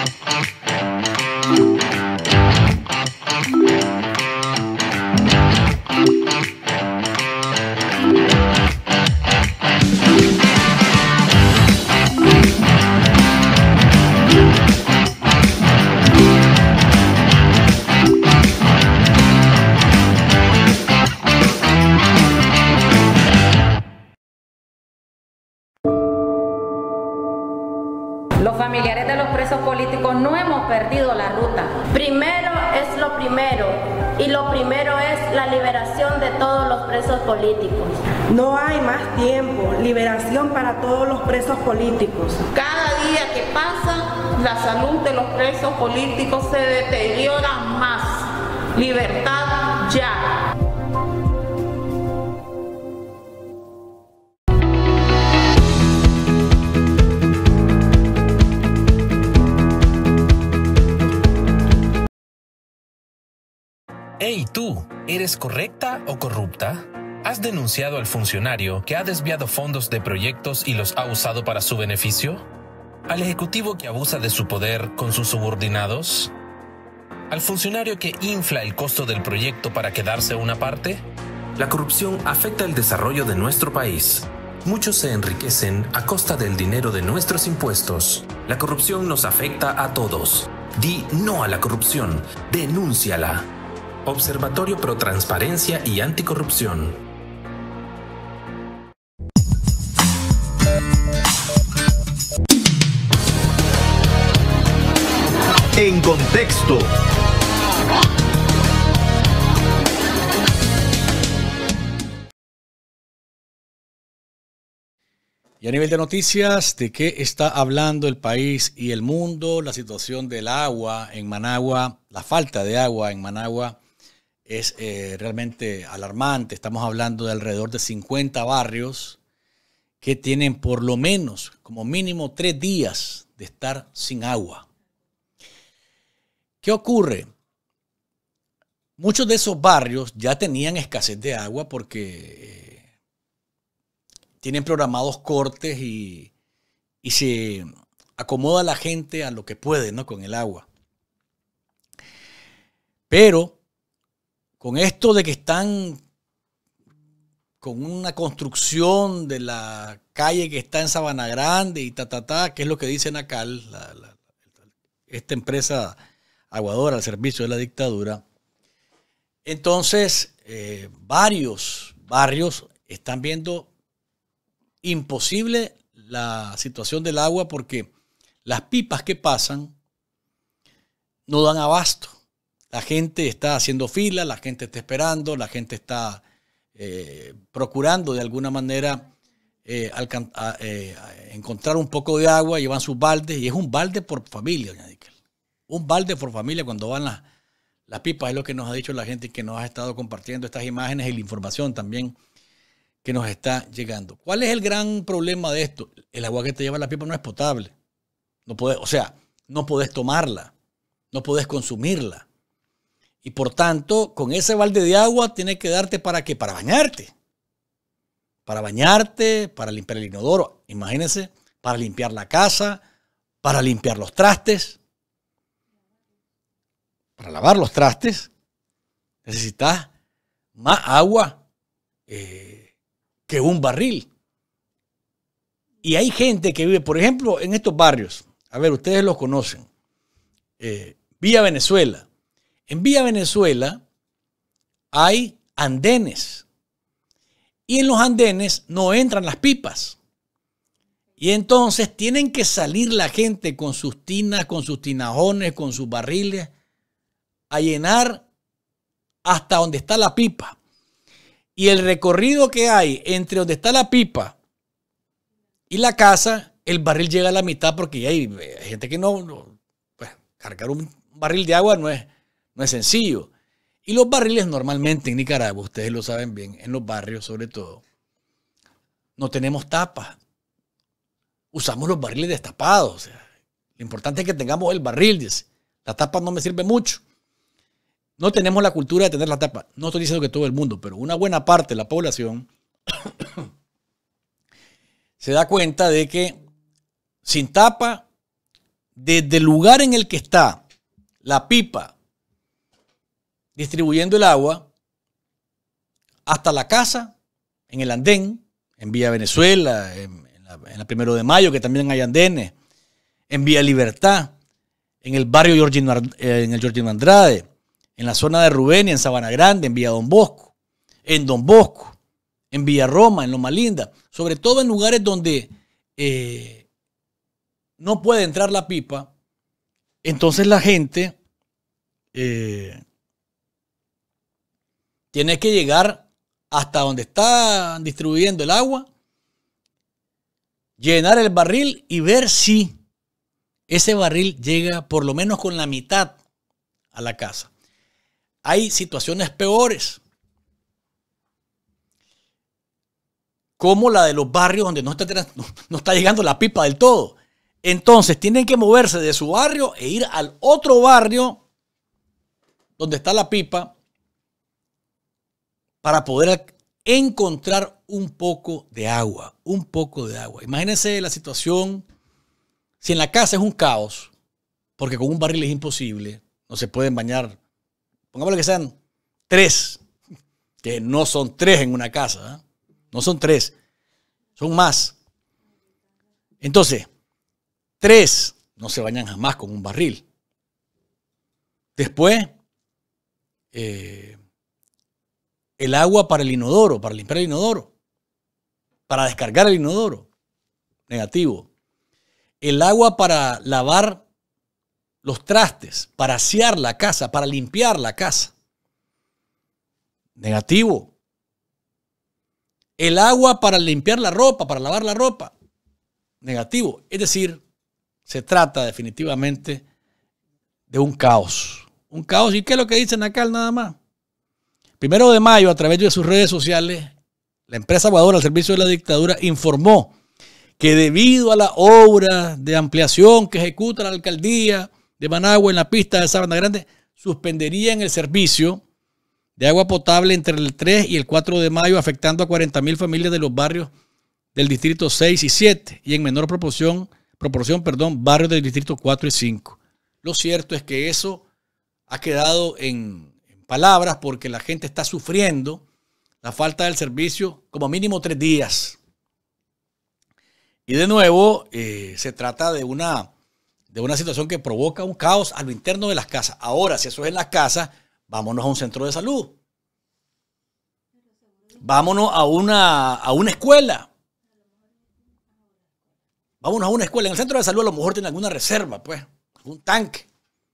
ah se deteriora más. Libertad ya. Hey tú, ¿eres correcta o corrupta? ¿Has denunciado al funcionario que ha desviado fondos de proyectos y los ha usado para su beneficio? al ejecutivo que abusa de su poder con sus subordinados, al funcionario que infla el costo del proyecto para quedarse una parte. La corrupción afecta el desarrollo de nuestro país. Muchos se enriquecen a costa del dinero de nuestros impuestos. La corrupción nos afecta a todos. Di no a la corrupción. Denúnciala. Observatorio Pro Transparencia y Anticorrupción. En contexto. Y a nivel de noticias, ¿de qué está hablando el país y el mundo? La situación del agua en Managua, la falta de agua en Managua es eh, realmente alarmante. Estamos hablando de alrededor de 50 barrios que tienen por lo menos, como mínimo, tres días de estar sin agua. ¿Qué ocurre? Muchos de esos barrios ya tenían escasez de agua porque eh, tienen programados cortes y, se acomoda la gente a lo que puede ¿no? con el agua. Pero con esto de que están con una construcción de la calle que está en Sabana Grande y ta, ta, ta, que es lo que dice Nacal, la, esta empresa Aguador al servicio de la dictadura. Entonces, eh, varios barrios están viendo imposible la situación del agua porque las pipas que pasan no dan abasto. La gente está haciendo fila, la gente está esperando, la gente está eh, procurando de alguna manera eh, encontrar un poco de agua, llevan sus baldes, y es un balde por familia, un balde por familia cuando van las, pipas, es lo que nos ha dicho la gente que nos ha estado compartiendo estas imágenes y la información también que nos está llegando. ¿Cuál es el gran problema de esto? El agua que te lleva la pipa no es potable. No o sea, no podés tomarla, no podés consumirla. Y por tanto, con ese balde de agua tiene que darte para qué? Para bañarte. Para bañarte, para limpiar el inodoro, imagínense, para limpiar la casa, para limpiar los trastes para lavar los trastes, necesitas más agua eh, que un barril. Y hay gente que vive, por ejemplo, en estos barrios. A ver, ustedes los conocen. Eh, Vía Venezuela. En Vía Venezuela hay andenes. Y en los andenes no entran las pipas. Y entonces tienen que salir la gente con sus tinas, con sus tinajones, con sus barriles a llenar hasta donde está la pipa. Y el recorrido que hay entre donde está la pipa y la casa, el barril llega a la mitad porque hay gente que no, pues, cargar un barril de agua no es, no es sencillo. Y los barriles normalmente en Nicaragua, ustedes lo saben bien, en los barrios sobre todo, no tenemos tapas. Usamos los barriles destapados. lo importante es que tengamos el barril, La tapa no me sirve mucho. No tenemos la cultura de tener la tapa. No estoy diciendo que todo el mundo, pero una buena parte de la población se da cuenta de que sin tapa, desde el lugar en el que está la pipa distribuyendo el agua, hasta la casa, en el andén, en Vía Venezuela, en, el Primero de Mayo, que también hay andenes, en Vía Libertad, en el barrio Georgino, eh, en el Georgino Andrade, en la zona de Rubén y en Sabana Grande, en Villa Don Bosco, en Don Bosco, en Villa Roma, en Loma Linda, sobre todo en lugares donde eh, no puede entrar la pipa, entonces la gente eh, tiene que llegar hasta donde está distribuyendo el agua, llenar el barril y ver si ese barril llega por lo menos con la mitad a la casa hay situaciones peores. Como la de los barrios donde no está, llegando la pipa del todo. Entonces tienen que moverse de su barrio e ir al otro barrio donde está la pipa para poder encontrar un poco de agua, un poco de agua. Imagínense la situación, si en la casa es un caos, porque con un barril es imposible, no se pueden bañar pongámosle que sean tres, que no son tres en una casa, ¿ah? no son tres, son más. Entonces, tres no se bañan jamás con un barril. Después, eh, el agua para el inodoro, para limpiar el inodoro, para descargar el inodoro, negativo. El agua para lavar los trastes, para asear la casa, para limpiar la casa. Negativo. El agua para limpiar la ropa, para lavar la ropa. Negativo. Es decir, se trata definitivamente de un caos. Un caos. ¿Y qué es lo que dice Nacal nada más? Primero de mayo, a través de sus redes sociales, la empresa aguadora al servicio de la dictadura informó que debido a la obra de ampliación que ejecuta la alcaldía de Managua en la pista de Sabana Grande suspenderían el servicio de agua potable entre el 3 y el 4 de mayo, afectando a 40.000 familias de los barrios del distrito 6 y 7 y en menor proporción, proporción perdón, barrios del distrito 4 y 5. Lo cierto es que eso ha quedado en, palabras porque la gente está sufriendo la falta del servicio como mínimo tres días. Y de nuevo, eh, se trata de una de una situación que provoca un caos a lo interno de las casas. Ahora, si eso es en las casas, vámonos a un centro de salud. Vámonos a una, a una escuela. Vámonos a una escuela. En el centro de salud a lo mejor tiene alguna reserva, pues, Un tanque,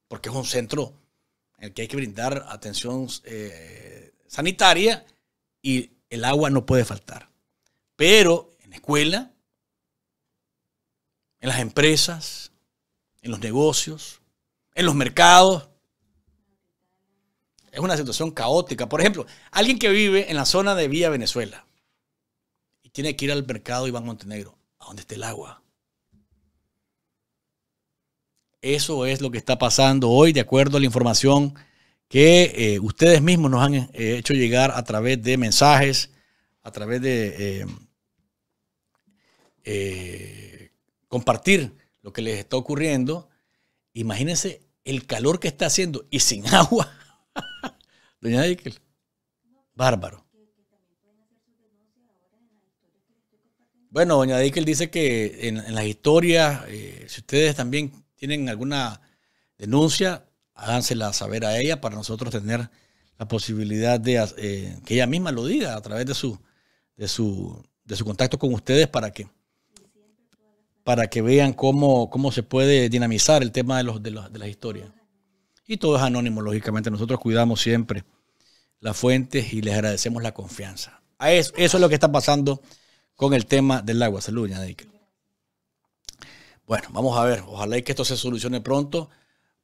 porque es un centro en el que hay que brindar atención eh, sanitaria y el agua no puede faltar. Pero en la escuela, en las empresas, en los negocios, en los mercados. Es una situación caótica. Por ejemplo, alguien que vive en la zona de Vía Venezuela y tiene que ir al mercado Iván Montenegro, a donde esté el agua. Eso es lo que está pasando hoy, de acuerdo a la información que eh, ustedes mismos nos han eh, hecho llegar a través de mensajes, a través de eh, compartir lo que les está ocurriendo. Imagínense el calor que está haciendo y sin agua. Doña Dickel, bárbaro. Bueno, doña Dickel dice que en, las historias, eh, si ustedes también tienen alguna denuncia, hágansela saber a ella para nosotros tener la posibilidad de eh, que ella misma lo diga a través de su, de su, de su contacto con ustedes para que para que vean cómo, cómo se puede dinamizar el tema de, los, de, las historias. Y todo es anónimo, lógicamente. Nosotros cuidamos siempre las fuentes y les agradecemos la confianza. A eso, es lo que está pasando con el tema del agua. Salud, Bueno, vamos a ver. Ojalá y que esto se solucione pronto.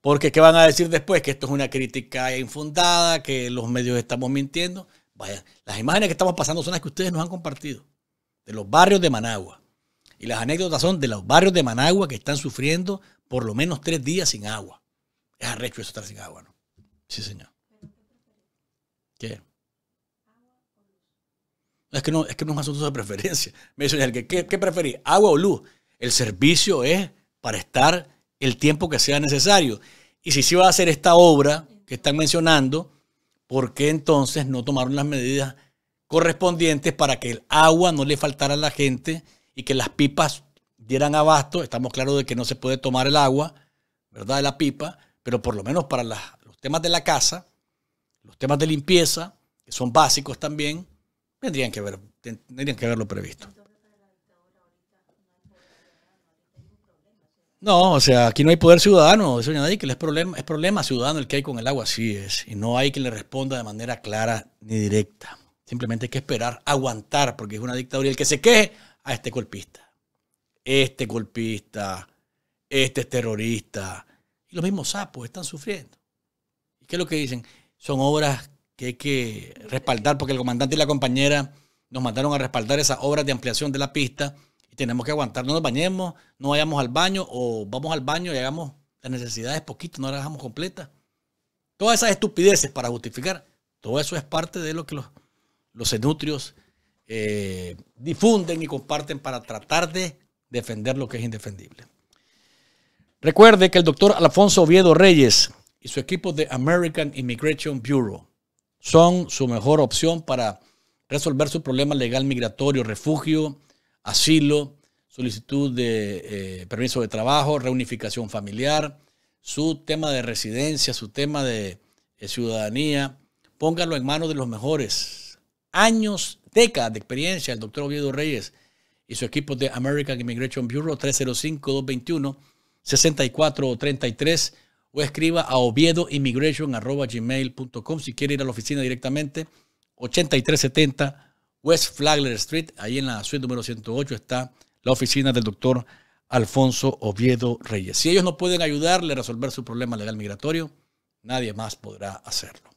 Porque ¿qué van a decir después? Que esto es una crítica infundada, que los medios estamos mintiendo. Vaya, las imágenes que estamos pasando son las que ustedes nos han compartido. De los barrios de Managua. Y las anécdotas son de los barrios de Managua que están sufriendo por lo menos tres días sin agua. Es arrecho eso estar sin agua, ¿no? Sí, señor. ¿Qué? Es que no es, que no es un asunto de preferencia. Me dice, ¿qué, qué, qué preferís? ¿Agua o luz? El servicio es para estar el tiempo que sea necesario. Y si se iba a hacer esta obra que están mencionando, ¿por qué entonces no tomaron las medidas correspondientes para que el agua no le faltara a la gente? y que las pipas dieran abasto. Estamos claros de que no se puede tomar el agua, ¿verdad? De la pipa, pero por lo menos para los temas de la casa, los temas de limpieza, que son básicos también, tendrían que, ver, tendrían que haberlo previsto. No, o sea, aquí no hay poder ciudadano, eso nadie que es problema, es problema ciudadano el que hay con el agua, así es, y no hay quien le responda de manera clara ni directa. Simplemente hay que esperar, aguantar, porque es una dictadura. Y el que se queje, a este golpista, este golpista, este terrorista. Y los mismos sapos están sufriendo. ¿Y qué es lo que dicen? Son obras que hay que respaldar porque el comandante y la compañera nos mandaron a respaldar esas obras de ampliación de la pista y tenemos que aguantar. No nos bañemos, no vayamos al baño o vamos al baño y hagamos las necesidades poquito, no las dejamos completas. Todas esas estupideces para justificar, todo eso es parte de lo que los, los eh, difunden y comparten para tratar de defender lo que es indefendible. Recuerde que el doctor Alfonso Oviedo Reyes y su equipo de American Immigration Bureau son su mejor opción para resolver su problema legal migratorio, refugio, asilo, solicitud de eh, permiso de trabajo, reunificación familiar, su tema de residencia, su tema de, eh, ciudadanía. Póngalo en manos de los mejores. Años décadas de experiencia, el doctor Oviedo Reyes y su equipo de American Immigration Bureau 305-221-6433 o escriba a oviedoimmigration.com si quiere ir a la oficina directamente, 8370 West Flagler Street, ahí en la suite número 108 está la oficina del doctor Alfonso Oviedo Reyes. Si ellos no pueden ayudarle a resolver su problema legal migratorio, nadie más podrá hacerlo.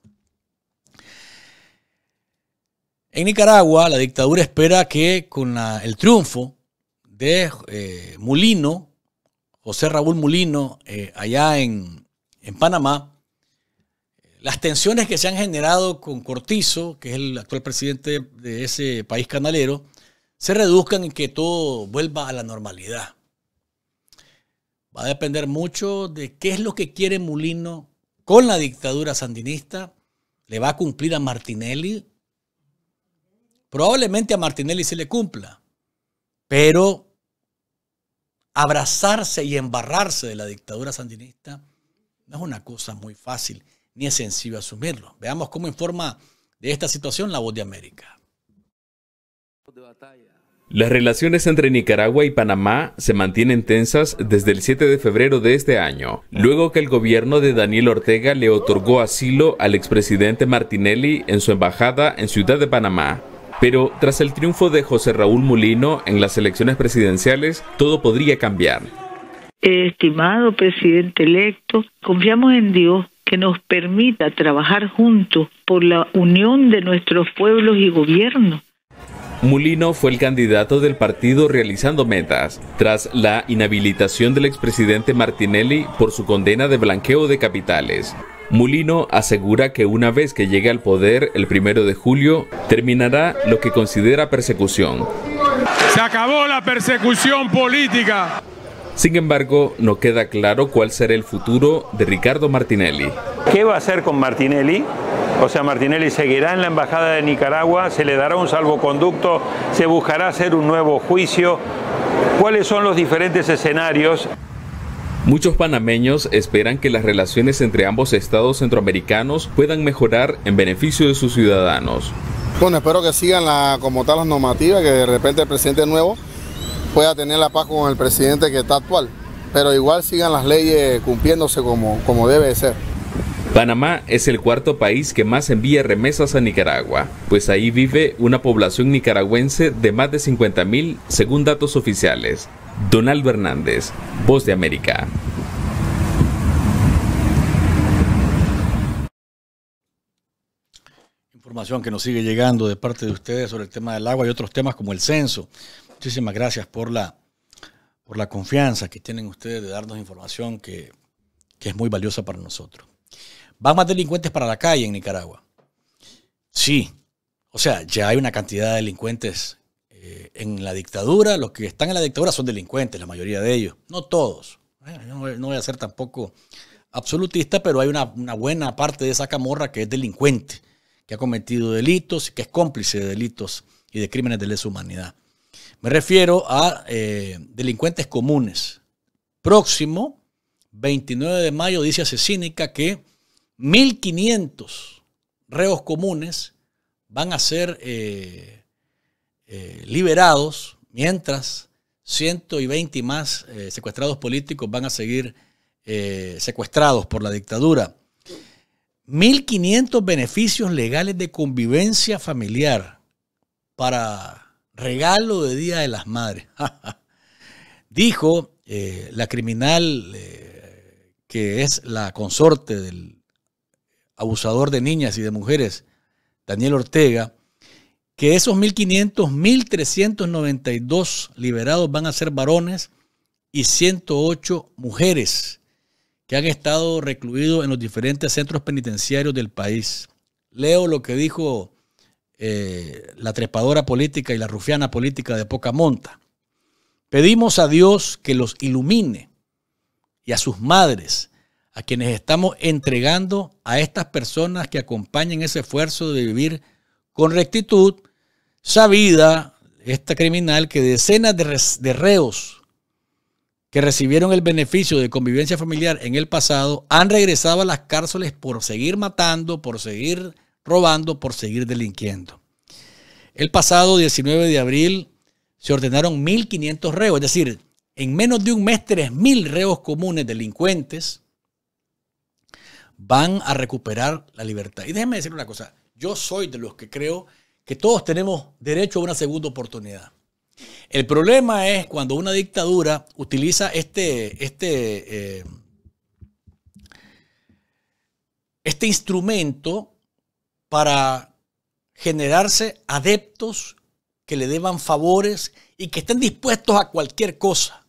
En Nicaragua, la dictadura espera que con el triunfo de eh, Mulino, José Raúl Mulino, eh, allá en, en, Panamá, las tensiones que se han generado con Cortizo, que es el actual presidente de ese país canalero, se reduzcan y que todo vuelva a la normalidad. Va a depender mucho de qué es lo que quiere Mulino con la dictadura sandinista. ¿Le va a cumplir a Martinelli Probablemente a Martinelli se le cumpla, pero abrazarse y embarrarse de la dictadura sandinista no es una cosa muy fácil ni es sencillo asumirlo. Veamos cómo informa de esta situación la voz de América. Las relaciones entre Nicaragua y Panamá se mantienen tensas desde el 7 de febrero de este año, luego que el gobierno de Daniel Ortega le otorgó asilo al expresidente Martinelli en su embajada en Ciudad de Panamá. Pero tras el triunfo de José Raúl Mulino en las elecciones presidenciales, todo podría cambiar. Estimado presidente electo, confiamos en Dios que nos permita trabajar juntos por la unión de nuestros pueblos y gobiernos. Mulino fue el candidato del partido realizando metas, tras la inhabilitación del expresidente Martinelli por su condena de blanqueo de capitales. Mulino asegura que una vez que llegue al poder el primero de julio, terminará lo que considera persecución. Se acabó la persecución política. Sin embargo, no queda claro cuál será el futuro de Ricardo Martinelli. ¿Qué va a hacer con Martinelli? O sea, Martinelli seguirá en la Embajada de Nicaragua, se le dará un salvoconducto, se buscará hacer un nuevo juicio. ¿Cuáles son los diferentes escenarios? Muchos panameños esperan que las relaciones entre ambos estados centroamericanos puedan mejorar en beneficio de sus ciudadanos. Bueno, espero que sigan la, como tal las normativas, que de repente el presidente nuevo pueda tener la paz con el presidente que está actual, pero igual sigan las leyes cumpliéndose como, como debe ser. Panamá es el cuarto país que más envía remesas a Nicaragua, pues ahí vive una población nicaragüense de más de 50.000 según datos oficiales. Donaldo Hernández, Voz de América. Información que nos sigue llegando de parte de ustedes sobre el tema del agua y otros temas como el censo. Muchísimas gracias por la, por la confianza que tienen ustedes de darnos información que, que es muy valiosa para nosotros. Van más delincuentes para la calle en Nicaragua. Sí, o sea, ya hay una cantidad de delincuentes eh, en la dictadura, los que están en la dictadura son delincuentes, la mayoría de ellos, no todos. Eh, no voy a ser tampoco absolutista, pero hay una, buena parte de esa camorra que es delincuente, que ha cometido delitos, y que es cómplice de delitos y de crímenes de lesa humanidad. Me refiero a eh, delincuentes comunes. Próximo, 29 de mayo, dice Asesínica que 1.500 reos comunes van a ser eh, liberados, mientras 120 más eh, secuestrados políticos van a seguir eh, secuestrados por la dictadura. 1.500 beneficios legales de convivencia familiar para regalo de Día de las Madres. Dijo la criminal que es la consorte del abusador de niñas y de mujeres, Daniel Ortega, que esos 1.500, 1.392 liberados van a ser varones y 108 mujeres que han estado recluidos en los diferentes centros penitenciarios del país. Leo lo que dijo eh, la trepadora política y la rufiana política de poca monta. Pedimos a Dios que los ilumine y a sus madres, a quienes estamos entregando a estas personas que acompañen ese esfuerzo de vivir con rectitud, sabida esta criminal que decenas de, reos que recibieron el beneficio de convivencia familiar en el pasado han regresado a las cárceles por seguir matando, por seguir robando, por seguir delinquiendo. El pasado 19 de abril se ordenaron 1.500 reos, es decir, en menos de un mes 3.000 reos comunes delincuentes van a recuperar la libertad. Y déjeme decir una cosa, yo soy de los que creo que todos tenemos derecho a una segunda oportunidad. El problema es cuando una dictadura utiliza este, este, eh, este instrumento para generarse adeptos que le deban favores y que estén dispuestos a cualquier cosa.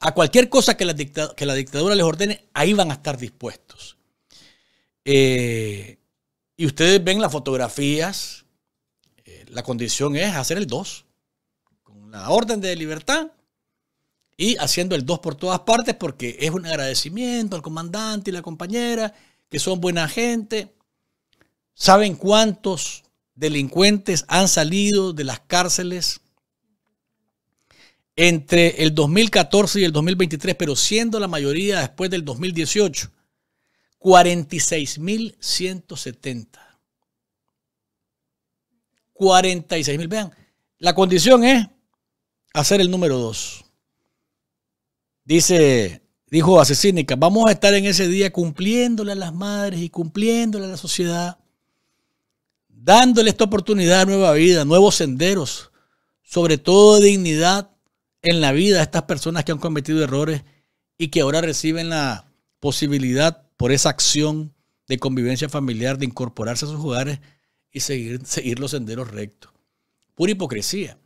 A cualquier cosa que la, dictadura, que la dictadura les ordene, ahí van a estar dispuestos. Eh, y ustedes ven las fotografías, eh, la condición es hacer el 2, con la orden de libertad y haciendo el 2 por todas partes porque es un agradecimiento al comandante y la compañera, que son buena gente. ¿Saben cuántos delincuentes han salido de las cárceles entre el 2014 y el 2023, pero siendo la mayoría después del 2018? 46.170. 46.000. Vean, la condición es hacer el número 2. Dice, dijo Asesínica, vamos a estar en ese día cumpliéndole a las madres y cumpliéndole a la sociedad, dándole esta oportunidad, nueva vida, nuevos senderos, sobre todo dignidad en la vida a estas personas que han cometido errores y que ahora reciben la posibilidad por esa acción de convivencia familiar, de incorporarse a sus hogares y seguir, seguir los senderos rectos. Pura hipocresía,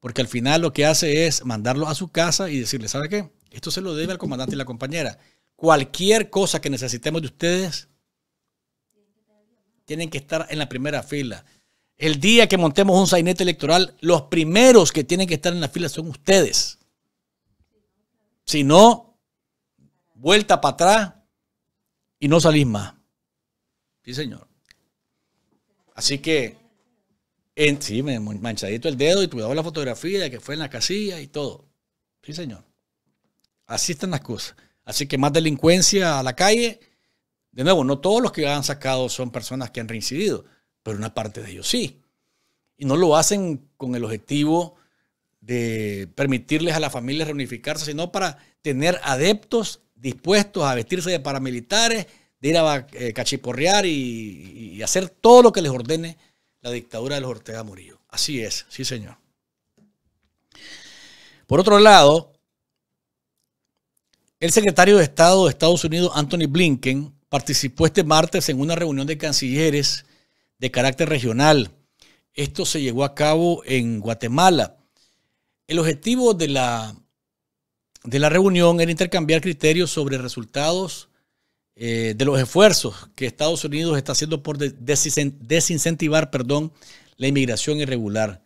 porque al final lo que hace es mandarlo a su casa y decirle, ¿sabe qué? Esto se lo debe al comandante y la compañera. Cualquier cosa que necesitemos de ustedes, tienen que estar en la primera fila. El día que montemos un sainete electoral, los primeros que tienen que estar en la fila son ustedes. Si no, vuelta para atrás y no salís más. Sí, señor. Así que, en, sí, manchadito el dedo y cuidado la fotografía de que fue en la casilla y todo. Sí, señor. Así están las cosas. Así que más delincuencia a la calle. De nuevo, no todos los que han sacado son personas que han reincidido, pero una parte de ellos sí. Y no lo hacen con el objetivo de permitirles a la familia reunificarse, sino para tener adeptos dispuestos a vestirse de paramilitares, de ir a eh, cachiporrear y, y, hacer todo lo que les ordene la dictadura de los Ortega Murillo. Así es, sí señor. Por otro lado, el secretario de Estado de Estados Unidos, Anthony Blinken, participó este martes en una reunión de cancilleres de carácter regional. Esto se llevó a cabo en Guatemala. El objetivo de la de la reunión era intercambiar criterios sobre resultados eh, de los esfuerzos que Estados Unidos está haciendo por desincentivar perdón, la inmigración irregular.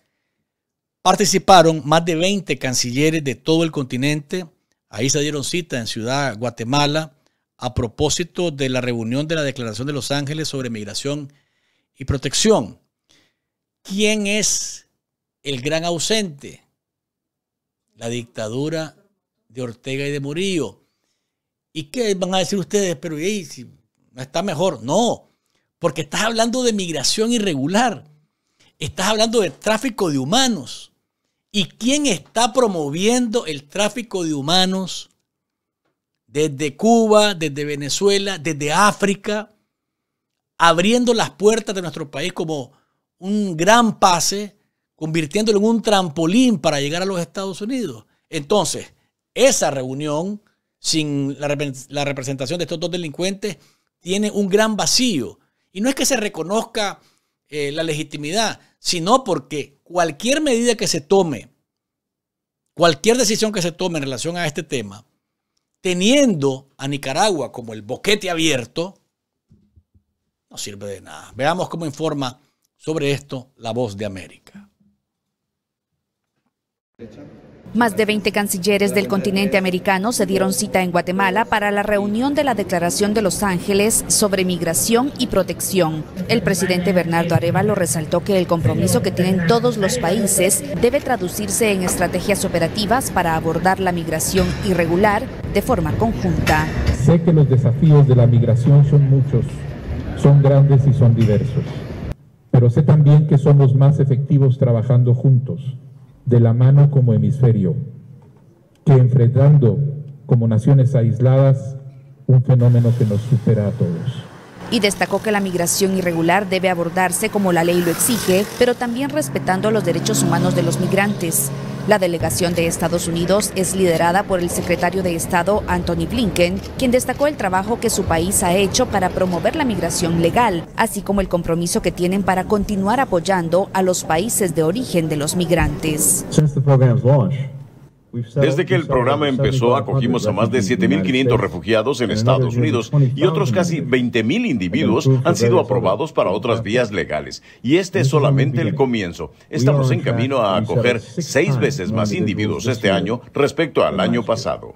Participaron más de 20 cancilleres de todo el continente. Ahí se dieron cita en Ciudad Guatemala a propósito de la reunión de la Declaración de Los Ángeles sobre Migración y Protección. ¿Quién es el gran ausente? La dictadura de Ortega y de Murillo. ¿Y qué van a decir ustedes? Pero ¿y si está mejor? No, porque estás hablando de migración irregular. Estás hablando de tráfico de humanos. ¿Y quién está promoviendo el tráfico de humanos desde Cuba, desde Venezuela, desde África, abriendo las puertas de nuestro país como un gran pase, convirtiéndolo en un trampolín para llegar a los Estados Unidos? Entonces, esa reunión sin la, representación de estos dos delincuentes tiene un gran vacío. Y no es que se reconozca eh, la legitimidad, sino porque cualquier medida que se tome, cualquier decisión que se tome en relación a este tema, teniendo a Nicaragua como el boquete abierto, no sirve de nada. Veamos cómo informa sobre esto la voz de América. Más de 20 cancilleres del continente americano se dieron cita en Guatemala para la reunión de la Declaración de Los Ángeles sobre migración y protección. El presidente Bernardo Arevalo resaltó que el compromiso que tienen todos los países debe traducirse en estrategias operativas para abordar la migración irregular de forma conjunta. Sé que los desafíos de la migración son muchos, son grandes y son diversos, pero sé también que somos más efectivos trabajando juntos de la mano como hemisferio, que enfrentando como naciones aisladas un fenómeno que nos supera a todos y destacó que la migración irregular debe abordarse como la ley lo exige, pero también respetando los derechos humanos de los migrantes. La delegación de Estados Unidos es liderada por el secretario de Estado Anthony Blinken, quien destacó el trabajo que su país ha hecho para promover la migración legal, así como el compromiso que tienen para continuar apoyando a los países de origen de los migrantes. Desde que el programa empezó, acogimos a más de 7.500 refugiados en Estados Unidos y otros casi 20.000 individuos han sido aprobados para otras vías legales. Y este es solamente el comienzo. Estamos en camino a acoger seis veces más individuos este año respecto al año pasado.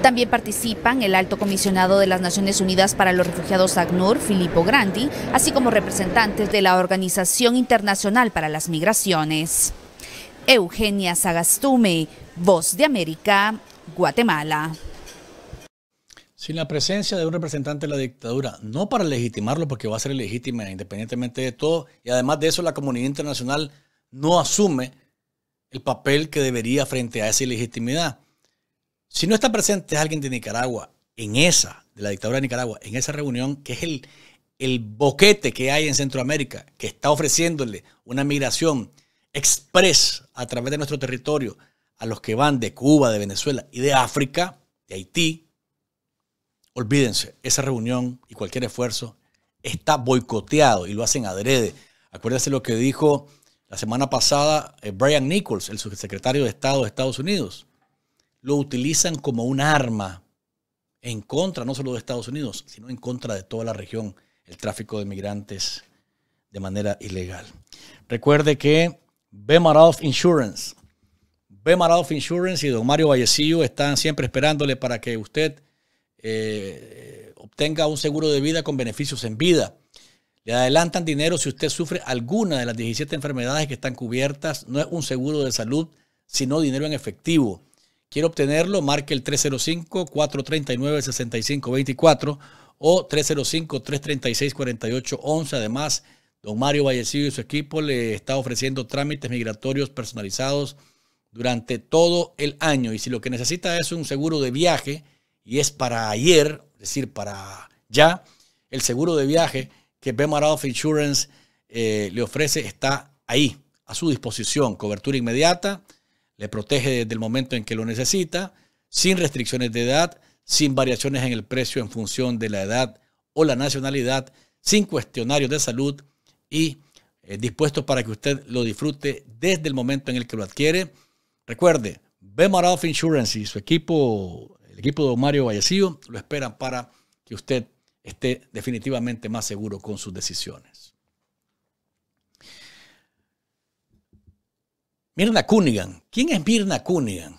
También participan el alto comisionado de las Naciones Unidas para los Refugiados ACNUR, Filippo Grandi, así como representantes de la Organización Internacional para las Migraciones. Eugenia Sagastume, Voz de América, Guatemala. Sin la presencia de un representante de la dictadura, no para legitimarlo, porque va a ser ilegítima independientemente de todo, y además de eso la comunidad internacional no asume el papel que debería frente a esa ilegitimidad. Si no está presente alguien de Nicaragua en esa, de la dictadura de Nicaragua, en esa reunión, que es el, el boquete que hay en Centroamérica, que está ofreciéndole una migración express a través de nuestro territorio a los que van de Cuba, de Venezuela y de África, de Haití, olvídense, esa reunión y cualquier esfuerzo está boicoteado y lo hacen adrede. Acuérdense lo que dijo la semana pasada eh, Brian Nichols, el subsecretario de Estado de Estados Unidos. Lo utilizan como un arma en contra no solo de Estados Unidos, sino en contra de toda la región, el tráfico de migrantes de manera ilegal. Recuerde que Bemarov Insurance Bemar Insurance y don Mario Vallecillo están siempre esperándole para que usted eh, obtenga un seguro de vida con beneficios en vida. Le adelantan dinero si usted sufre alguna de las 17 enfermedades que están cubiertas. No es un seguro de salud, sino dinero en efectivo. Quiere obtenerlo, marque el 305-439-6524 o 305-336-4811. Además, don Mario Vallecillo y su equipo le está ofreciendo trámites migratorios personalizados durante todo el año. Y si lo que necesita es un seguro de viaje y es para ayer, es decir, para ya, el seguro de viaje que Bemaroff Insurance eh, le ofrece está ahí, a su disposición. Cobertura inmediata, le protege desde el momento en que lo necesita, sin restricciones de edad, sin variaciones en el precio en función de la edad o la nacionalidad, sin cuestionarios de salud y eh, dispuesto para que usted lo disfrute desde el momento en el que lo adquiere Recuerde, Bemaroff Insurance y su equipo, el equipo de Mario Vallecillo, lo esperan para que usted esté definitivamente más seguro con sus decisiones. Mirna Cunigan. ¿Quién es Mirna Cunigan?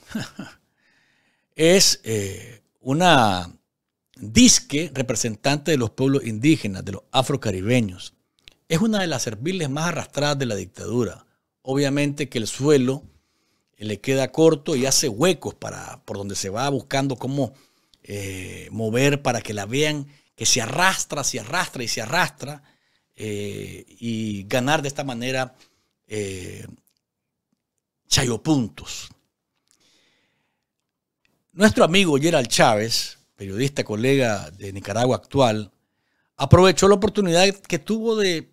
es eh, una disque representante de los pueblos indígenas, de los afrocaribeños. Es una de las serviles más arrastradas de la dictadura. Obviamente que el suelo eh, le queda corto y hace huecos para, por donde se va buscando cómo eh, mover para que la vean, que se arrastra, se arrastra y se arrastra, eh, y ganar de esta manera chayopuntos. Nuestro amigo Gerald Chávez, periodista, colega de Nicaragua actual, aprovechó la oportunidad que tuvo de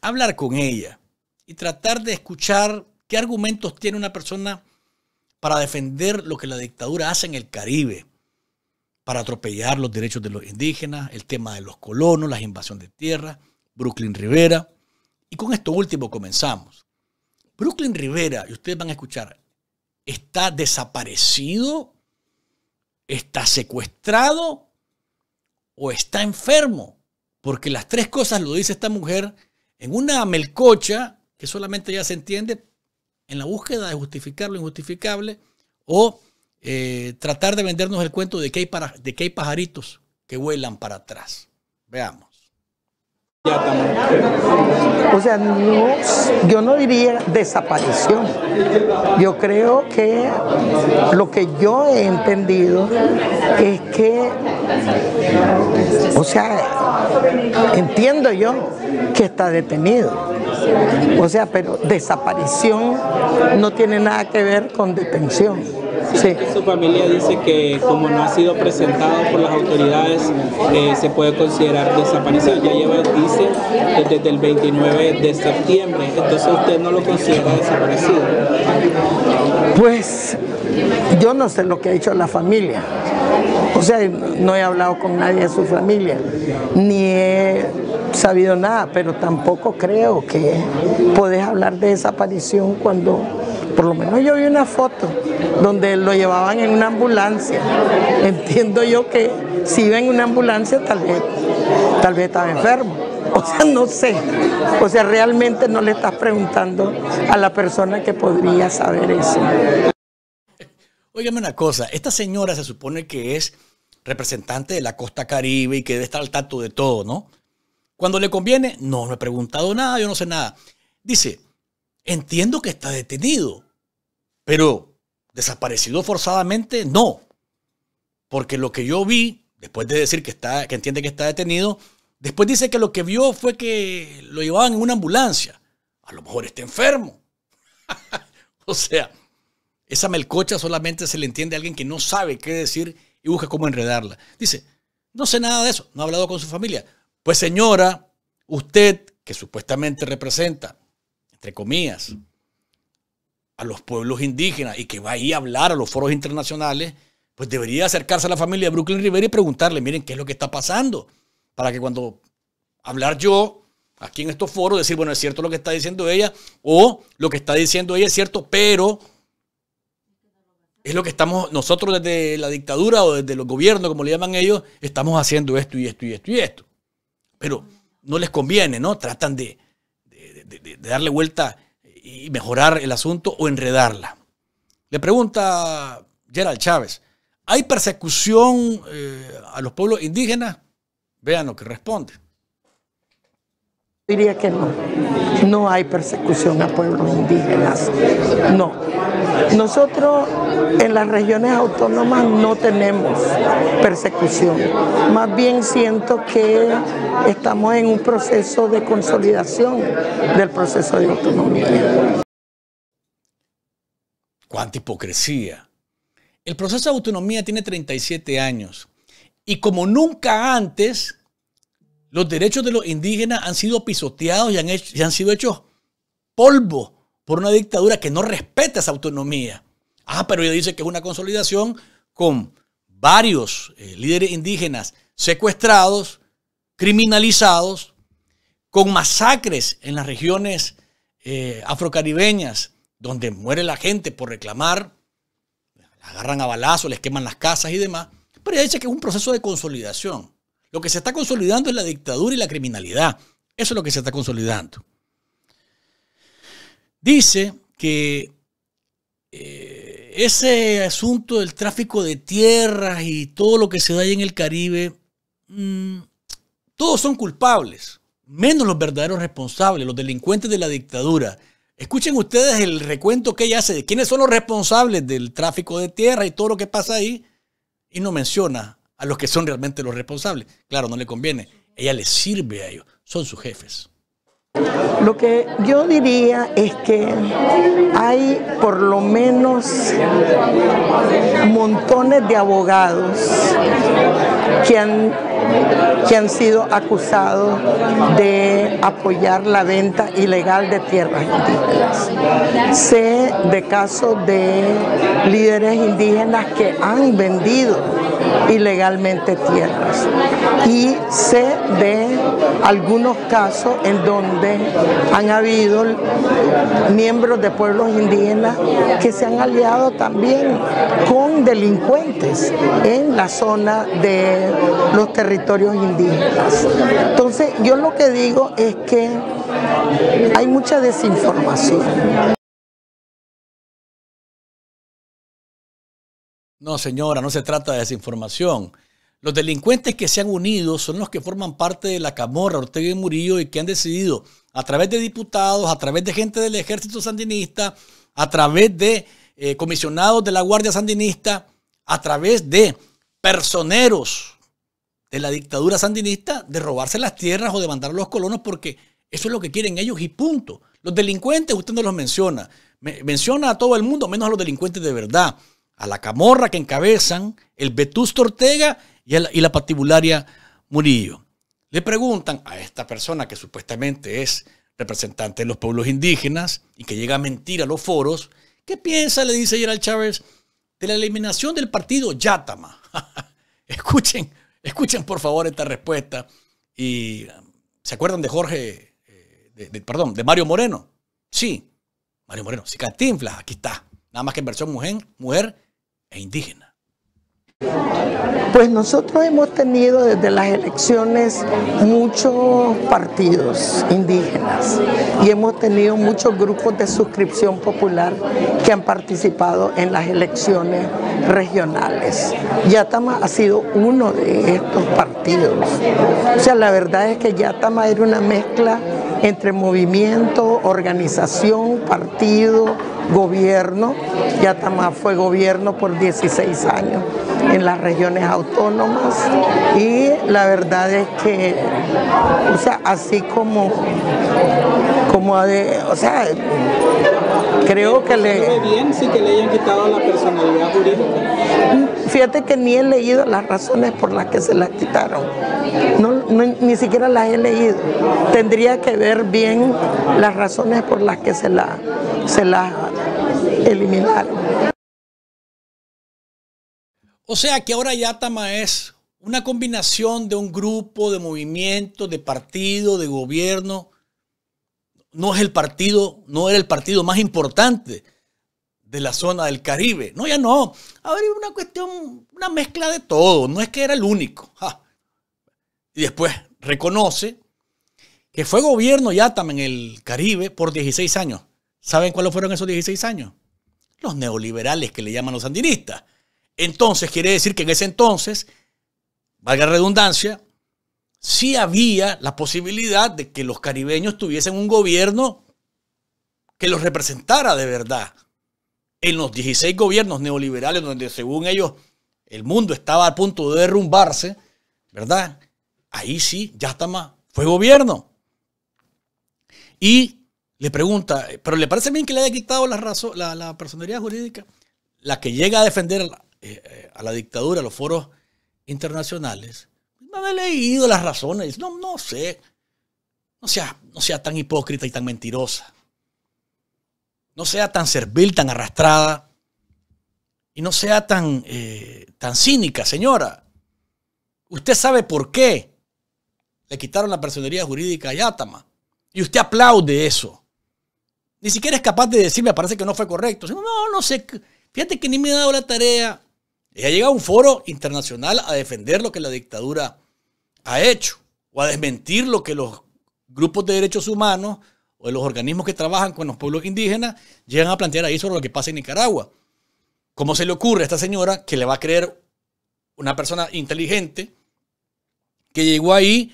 hablar con ella y tratar de escuchar ¿Qué argumentos tiene una persona para defender lo que la dictadura hace en el Caribe? Para atropellar los derechos de los indígenas, el tema de los colonos, las invasión de tierra, Brooklyn Rivera. Y con esto último comenzamos. Brooklyn Rivera, y ustedes van a escuchar, está desaparecido, está secuestrado o está enfermo. Porque las tres cosas lo dice esta mujer en una melcocha que solamente ya se entiende en la búsqueda de justificar lo injustificable o eh, tratar de vendernos el cuento de que, hay para, de que hay pajaritos que vuelan para atrás. Veamos. O sea, yo no diría desaparición. Yo creo que lo que yo he entendido es que, o sea, entiendo yo que está detenido o sea, pero desaparición no tiene nada que ver con detención. Su familia dice que como no ha sido presentado por las autoridades, eh, se puede considerar desaparecido. Ya lleva, dice, desde el 29 de septiembre. Entonces usted no lo considera desaparecido. Pues yo no sé lo que ha hecho la familia. O sea, no he hablado con nadie de su familia, ni he sabido nada, pero tampoco creo que podés hablar de esa desaparición cuando, por lo menos yo vi una foto donde lo llevaban en una ambulancia. Entiendo yo que si iba en una ambulancia tal vez, tal vez estaba enfermo. O sea, no sé. O sea, realmente no le estás preguntando a la persona que podría saber eso. Óigame una cosa, esta señora se supone que es representante de la costa caribe y que debe estar al tanto de todo, ¿no? Cuando le conviene, no, no he preguntado nada, yo no sé nada. Dice, entiendo que está detenido, pero desaparecido forzadamente, no. Porque lo que yo vi, después de decir que, está, que entiende que está detenido, Después dice que lo que vio fue que lo llevaban en una ambulancia. A lo mejor está enfermo. o sea, esa melcocha solamente se le entiende a alguien que no sabe qué decir y busca cómo enredarla. Dice, no sé nada de eso, no ha hablado con su familia. Pues señora, usted que supuestamente representa, entre comillas, a los pueblos indígenas y que va ir a hablar a los foros internacionales, pues debería acercarse a la familia de Brooklyn Rivera y preguntarle, miren, ¿qué es lo que está pasando? para que cuando hablar yo aquí en estos foros, decir, bueno, es cierto lo que está diciendo ella, o lo que está diciendo ella es cierto, pero es lo que estamos nosotros desde la dictadura o desde los gobiernos, como le llaman ellos, estamos haciendo esto y esto y esto y esto. Pero no les conviene, ¿no? Tratan de, darle vuelta y mejorar el asunto o enredarla. Le pregunta Gerald Chávez, ¿hay persecución eh, a los pueblos indígenas? Vean lo que responde. Diría que no. No hay persecución a pueblos indígenas. No. Nosotros en las regiones autónomas no tenemos persecución. Más bien siento que estamos en un proceso de consolidación del proceso de autonomía. ¡Cuánta hipocresía! El proceso de autonomía tiene 37 años. Y como nunca antes, los derechos de los indígenas han sido pisoteados y han, sido hechos polvo por una dictadura que no respeta esa autonomía. Ah, pero ella dice que es una consolidación con varios eh, líderes indígenas secuestrados, criminalizados, con masacres en las regiones eh, afrocaribeñas, donde muere la gente por reclamar, agarran a balazos, les queman las casas y demás. Ha dicho que es un proceso de consolidación. Lo que se está consolidando es la dictadura y la criminalidad. Eso es lo que se está consolidando. Dice que eh, ese asunto del tráfico de tierras y todo lo que se da ahí en el Caribe, mm, todos son culpables, menos los verdaderos responsables, los delincuentes de la dictadura. Escuchen ustedes el recuento que ella hace de quiénes son los responsables del tráfico de tierras y todo lo que pasa ahí y no menciona a los que son realmente los responsables. Claro, no le conviene. Ella les sirve a ellos, son sus jefes. Lo que yo diría es que hay por lo menos montones de abogados que han que han sido acusados de apoyar la venta ilegal de tierras indígenas. Sé de casos de líderes indígenas que han vendido ilegalmente tierras y sé de algunos casos en donde han habido miembros de pueblos indígenas que se han aliado también con delincuentes en la zona de los territorios territorios indígenas. Entonces, yo lo que digo es que hay mucha desinformación. No, señora, no se trata de desinformación. Los delincuentes que se han unido son los que forman parte de la camorra Ortega y Murillo y que han decidido, a través de diputados, a través de gente del ejército sandinista, a través de eh, comisionados de la Guardia Sandinista, a través de personeros de la dictadura sandinista de robarse las tierras o de mandar a los colonos porque eso es lo que quieren ellos y punto. Los delincuentes, usted no los menciona. menciona a todo el mundo, menos a los delincuentes de verdad. A la camorra que encabezan, el Vetusto Ortega y, la patibularia Murillo. Le preguntan a esta persona que supuestamente es representante de los pueblos indígenas y que llega a mentir a los foros, ¿qué piensa, le dice Gerald Chávez, de la eliminación del partido Yátama Escuchen Escuchen por favor esta respuesta y ¿se acuerdan de Jorge, eh, perdón, de Mario Moreno? Sí, Mario Moreno, Si Cantinflas, aquí está, nada más que en versión mujer, mujer e indígena. Pues nosotros hemos tenido desde las elecciones muchos partidos indígenas y hemos tenido muchos grupos de suscripción popular que han participado en las elecciones regionales. Yatama ha sido uno de estos partidos. O sea, la verdad es que Yatama era una mezcla entre movimiento, organización, partido, gobierno. Yatama fue gobierno por 16 años en las regiones autónomas y la verdad es que, o sea, así como, como de, o sea, creo que le... bien si que le hayan quitado la personalidad jurídica? Fíjate que ni he leído las razones por las que se las quitaron. No, ni siquiera las he leído. Tendría que ver bien las razones por las que se las se la eliminaron. O sea que ahora Yatama es una combinación de un grupo, de movimiento, de partido, de gobierno. No es el partido, no era el partido más importante de la zona del Caribe. No, ya no. Ahora una cuestión, una mezcla de todo. No es que era el único. Y después reconoce que fue gobierno Yatama en el Caribe por 16 años. ¿Saben cuáles fueron esos 16 años? Los neoliberales que le llaman los sandinistas. Entonces, quiere decir que en ese entonces, valga redundancia, sí había la posibilidad de que los caribeños tuviesen un gobierno que los representara de verdad. En los 16 gobiernos neoliberales, donde según ellos el mundo estaba a punto de derrumbarse, ¿verdad? Ahí sí, ya está más, fue gobierno. Y le pregunta, pero ¿le parece bien que le haya quitado la, razón, la, la jurídica? La que llega a defender eh, eh, a la dictadura, a los foros internacionales, no he leído las razones. No, no sé. No sea, no sea tan hipócrita y tan mentirosa. No sea tan servil, tan arrastrada. Y no sea tan, eh, tan cínica, señora. Usted sabe por qué le quitaron la personería jurídica a Yatama. Y usted aplaude eso. Ni siquiera es capaz de decirme, parece que no fue correcto. No, no sé. Fíjate que ni me he dado la tarea ella llega a un foro internacional a defender lo que la dictadura ha hecho o a desmentir lo que los grupos de derechos humanos o los organismos que trabajan con los pueblos indígenas llegan a plantear ahí sobre lo que pasa en Nicaragua. ¿Cómo se le ocurre a esta señora que le va a creer una persona inteligente que llegó ahí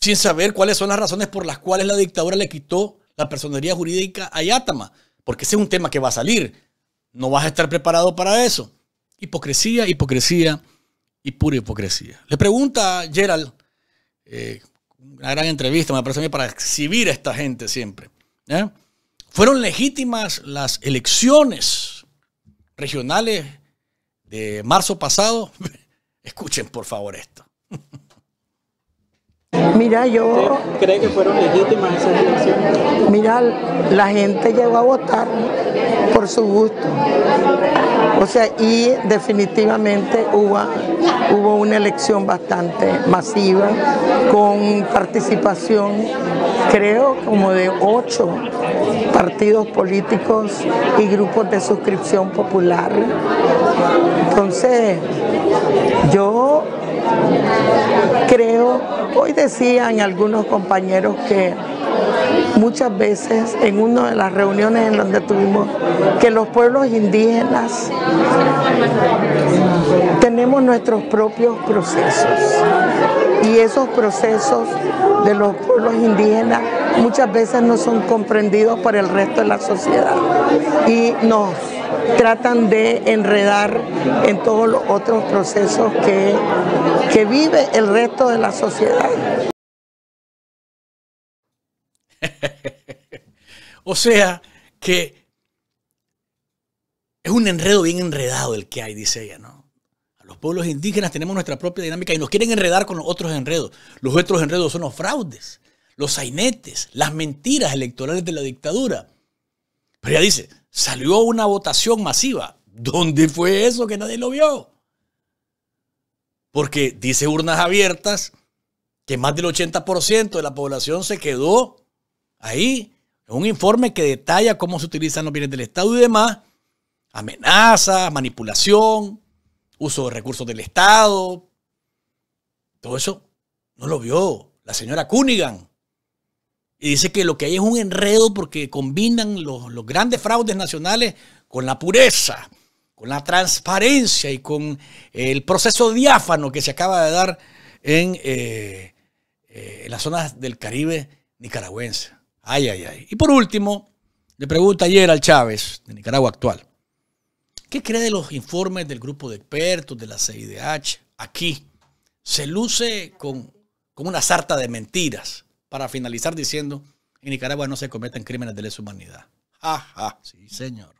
sin saber cuáles son las razones por las cuales la dictadura le quitó la personería jurídica a Yatama? Porque ese es un tema que va a salir. No vas a estar preparado para eso. Hipocresía, hipocresía y pura hipocresía. Le pregunta Gerald, eh, una gran entrevista, me parece a mí, para exhibir a esta gente siempre. ¿Fueron legítimas las elecciones regionales de marzo pasado? Escuchen por favor esto. Mira, yo... ¿Cree que fueron legítimas esas elecciones? Mira, la gente llegó a votar por su gusto. O sea, y definitivamente hubo, hubo una elección bastante masiva, con participación, creo, como de ocho partidos políticos y grupos de suscripción popular. Entonces, yo Creo, hoy decían algunos compañeros que muchas veces en una de las reuniones en donde tuvimos que los pueblos indígenas tenemos nuestros propios procesos y esos procesos de los pueblos indígenas muchas veces no son comprendidos por el resto de la sociedad y nos tratan de enredar en todos los otros procesos que, que vive el resto de la sociedad. o sea que es un enredo bien enredado el que hay, dice ella, ¿no? A los pueblos indígenas tenemos nuestra propia dinámica y nos quieren enredar con los otros enredos. Los otros enredos son los fraudes, los sainetes, las mentiras electorales de la dictadura pero ella dice, salió una votación masiva. ¿Dónde fue eso que nadie lo vio? Porque dice urnas abiertas que más del 80% de la población se quedó ahí. un informe que detalla cómo se utilizan los bienes del Estado y demás. amenaza manipulación, uso de recursos del Estado. Todo eso no lo vio la señora Cunningham. Y dice que lo que hay es un enredo porque combinan los, grandes fraudes nacionales con la pureza, con la transparencia y con el proceso diáfano que se acaba de dar eh, eh, en, las zonas del Caribe nicaragüense. Ay, ay, ay. Y por último, le pregunta ayer al Chávez, de Nicaragua actual, ¿qué cree de los informes del grupo de expertos de la CIDH aquí? Se luce con, con una sarta de mentiras para finalizar diciendo, en Nicaragua no se cometen crímenes de lesa humanidad. ja! sí, señor.